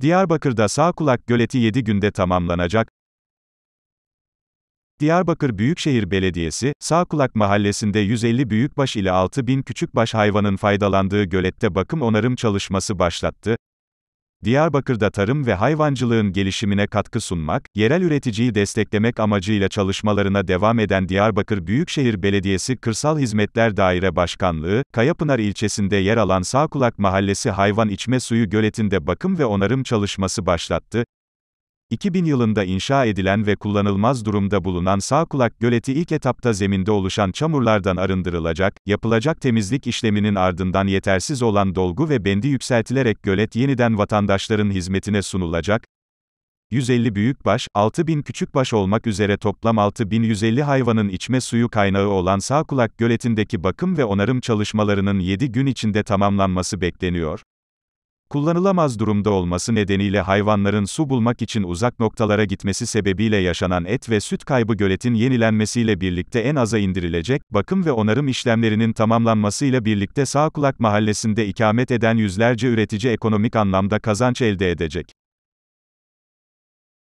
Diyarbakır'da Sağ Kulak Göleti 7 günde tamamlanacak. Diyarbakır Büyükşehir Belediyesi, Sağ Kulak Mahallesi'nde 150 büyükbaş ile 6000 küçükbaş hayvanın faydalandığı gölette bakım onarım çalışması başlattı. Diyarbakır'da tarım ve hayvancılığın gelişimine katkı sunmak, yerel üreticiyi desteklemek amacıyla çalışmalarına devam eden Diyarbakır Büyükşehir Belediyesi Kırsal Hizmetler Daire Başkanlığı, Kayapınar ilçesinde yer alan Sağkulak Mahallesi Hayvan İçme Suyu Göletinde bakım ve onarım çalışması başlattı. 2000 yılında inşa edilen ve kullanılmaz durumda bulunan Sağkulak Göleti ilk etapta zeminde oluşan çamurlardan arındırılacak, yapılacak temizlik işleminin ardından yetersiz olan dolgu ve bendi yükseltilerek gölet yeniden vatandaşların hizmetine sunulacak, 150 büyük baş, 6000 küçük baş olmak üzere toplam 6150 hayvanın içme suyu kaynağı olan Sağkulak Göleti'ndeki bakım ve onarım çalışmalarının 7 gün içinde tamamlanması bekleniyor. Kullanılamaz durumda olması nedeniyle hayvanların su bulmak için uzak noktalara gitmesi sebebiyle yaşanan et ve süt kaybı göletin yenilenmesiyle birlikte en aza indirilecek, bakım ve onarım işlemlerinin tamamlanmasıyla birlikte Sağkulak Mahallesi'nde ikamet eden yüzlerce üretici ekonomik anlamda kazanç elde edecek.